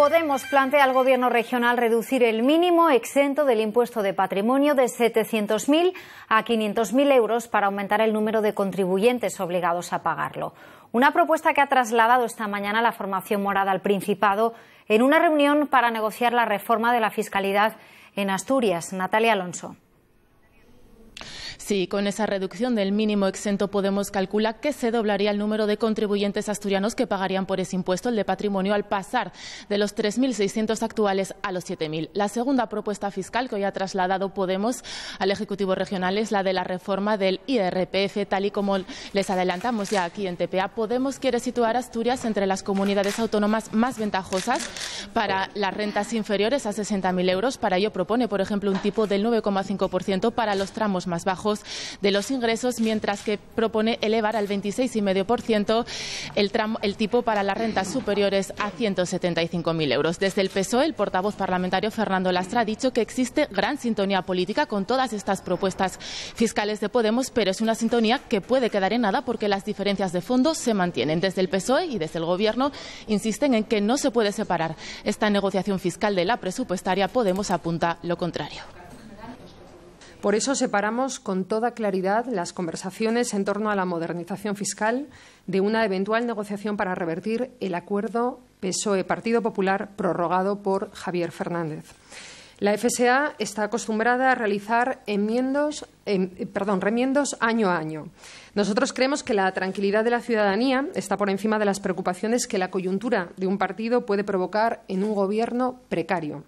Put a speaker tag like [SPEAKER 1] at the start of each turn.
[SPEAKER 1] Podemos plantea al Gobierno regional reducir el mínimo exento del impuesto de patrimonio de 700.000 a 500.000 euros para aumentar el número de contribuyentes obligados a pagarlo. Una propuesta que ha trasladado esta mañana la formación morada al Principado en una reunión para negociar la reforma de la fiscalidad en Asturias. Natalia Alonso. Sí, con esa
[SPEAKER 2] reducción del mínimo exento Podemos calcula que se doblaría el número de contribuyentes asturianos que pagarían por ese impuesto, el de patrimonio, al pasar de los 3.600 actuales a los 7.000. La segunda propuesta fiscal que hoy ha trasladado Podemos al Ejecutivo Regional es la de la reforma del IRPF, tal y como les adelantamos ya aquí en TPA. Podemos quiere situar a Asturias entre las comunidades autónomas más ventajosas para las rentas inferiores a 60.000 euros. Para ello propone, por ejemplo, un tipo del 9,5% para los tramos más bajos de los ingresos, mientras que propone elevar al 26,5% el, el tipo para las rentas superiores a 175.000 euros. Desde el PSOE, el portavoz parlamentario Fernando Lastra ha dicho que existe gran sintonía política con todas estas propuestas fiscales de Podemos, pero es una sintonía que puede quedar en nada porque las diferencias de fondo se mantienen. Desde el PSOE y desde el Gobierno insisten en que no se puede separar esta negociación fiscal de la presupuestaria. Podemos
[SPEAKER 3] apunta lo contrario. Por eso separamos con toda claridad las conversaciones en torno a la modernización fiscal de una eventual negociación para revertir el acuerdo PSOE-Partido Popular prorrogado por Javier Fernández. La FSA está acostumbrada a realizar em, remiendos año a año. Nosotros creemos que la tranquilidad de la ciudadanía está por encima de las preocupaciones que la coyuntura de un partido puede provocar en un gobierno precario.